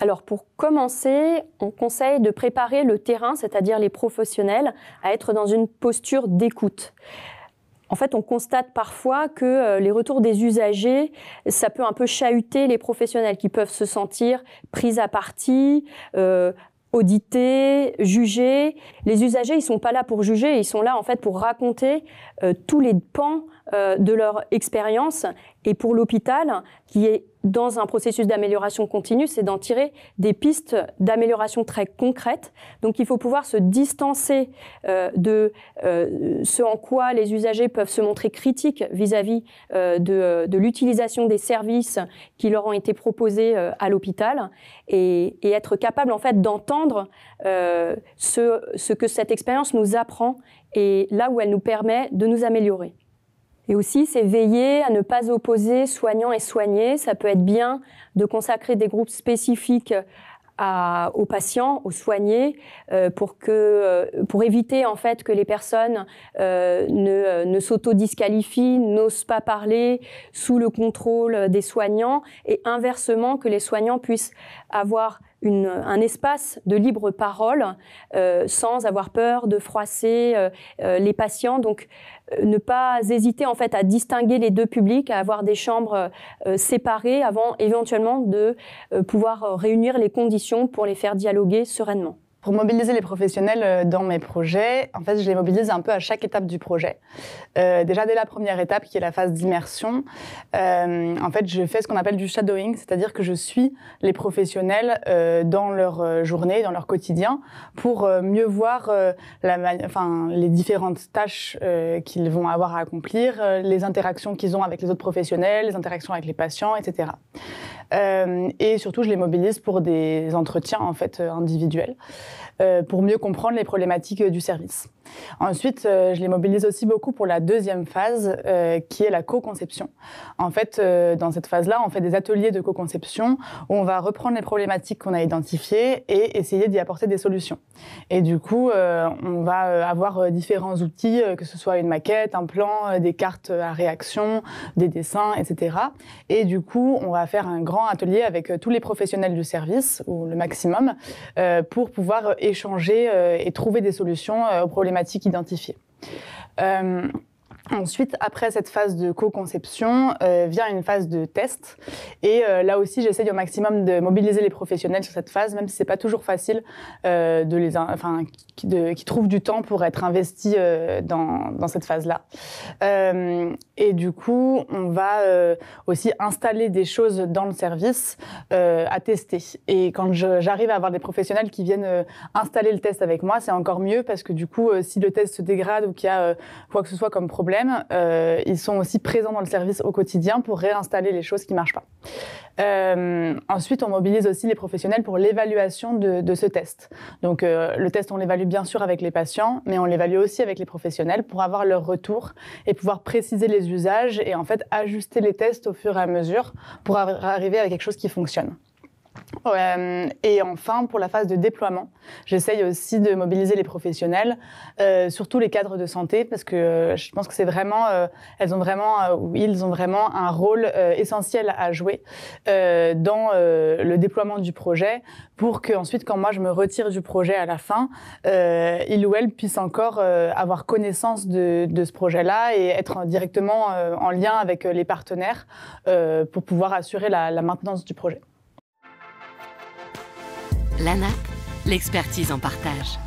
Alors pour commencer, on conseille de préparer le terrain, c'est-à-dire les professionnels, à être dans une posture d'écoute. En fait, on constate parfois que euh, les retours des usagers, ça peut un peu chahuter les professionnels qui peuvent se sentir pris à partie, euh, auditer, Les usagers, ils sont pas là pour juger, ils sont là en fait pour raconter euh, tous les pans euh, de leur expérience. Et pour l'hôpital, qui est dans un processus d'amélioration continue, c'est d'en tirer des pistes d'amélioration très concrètes. Donc il faut pouvoir se distancer euh, de euh, ce en quoi les usagers peuvent se montrer critiques vis-à-vis euh, de, l'utilisation des services qui leur ont été proposés à l'hôpital et, être capable en fait d'entendre ce que cette expérience nous apprend et là où elle nous permet de nous améliorer. Et aussi, c'est veiller à ne pas opposer soignants et soignés. Ça peut être bien de consacrer des groupes spécifiques euh, aux patients, aux soignés, euh, pour que, euh, pour éviter en fait que les personnes ne, ne s'autodisqualifient, n'osent pas parler sous le contrôle des soignants, et inversement que les soignants puissent avoir euh, un espace de libre parole euh, sans avoir peur de froisser euh, les patients. Donc, ne pas hésiter en fait à distinguer les deux publics, à avoir des chambres séparées avant éventuellement de pouvoir réunir les conditions pour les faire dialoguer sereinement. Pour mobiliser les professionnels euh, dans mes projets, en fait, je les mobilise un peu à chaque étape du projet. Euh, déjà dès la première étape, qui est la phase d'immersion, euh, en fait, je fais ce qu'on appelle du shadowing, c'est-à-dire que je suis les professionnels dans leur journée, dans leur quotidien, pour mieux voir la enfin, les différentes tâches qu'ils vont avoir à accomplir, les interactions qu'ils ont avec les autres professionnels, les interactions avec les patients, etc. Euh, et surtout, je les mobilise pour des entretiens en fait euh, individuels, euh, pour mieux comprendre les problématiques du service. Ensuite, euh, je les mobilise aussi beaucoup pour la deuxième phase, euh, qui est la co-conception. En fait, euh, dans cette phase-là, on fait des ateliers de co-conception où on va reprendre les problématiques qu'on a identifiées et essayer d'y apporter des solutions. Et du coup, on va avoir différents outils, que ce soit une maquette, un plan, des cartes à réaction, des dessins, etc. Et du coup, on va faire un grand atelier avec tous les professionnels du service, ou le maximum, pour pouvoir échanger et trouver des solutions aux problématiques problématiques identifiées. Euh, Ensuite, après cette phase de co-conception, euh, vient une phase de test. Et euh, là aussi, j'essaye au maximum de mobiliser les professionnels sur cette phase, même si c'est pas toujours facile euh, de les, enfin, qui, trouvent du temps pour être investis euh, dans, dans, cette phase-là. et du coup, on va aussi installer des choses dans le service à tester. Et quand j'arrive à avoir des professionnels qui viennent installer le test avec moi, c'est encore mieux parce que du coup, si le test se dégrade ou qu'il y a quoi que ce soit comme problème euh, ils sont aussi présents dans le service au quotidien pour réinstaller les choses qui ne marchent pas. Euh, ensuite, on mobilise aussi les professionnels pour l'évaluation de, ce test. Donc, euh, le test, on l'évalue bien sûr avec les patients, mais on l'évalue aussi avec les professionnels pour avoir leur retour et pouvoir préciser les usages et en fait ajuster les tests au fur et à mesure pour arriver à quelque chose qui fonctionne. Euh, et enfin, pour la phase de déploiement, j'essaye aussi de mobiliser les professionnels, euh, surtout les cadres de santé, parce que euh, je pense que c'est vraiment, elles ont vraiment, ils ont vraiment un rôle essentiel à jouer dans le déploiement du projet, pour qu'ensuite, quand moi je me retire du projet à la fin, ils ou elles puissent encore avoir connaissance de, ce projet-là et être directement en lien avec les partenaires pour pouvoir assurer la maintenance du projet. L'ANAP, l'expertise en partage.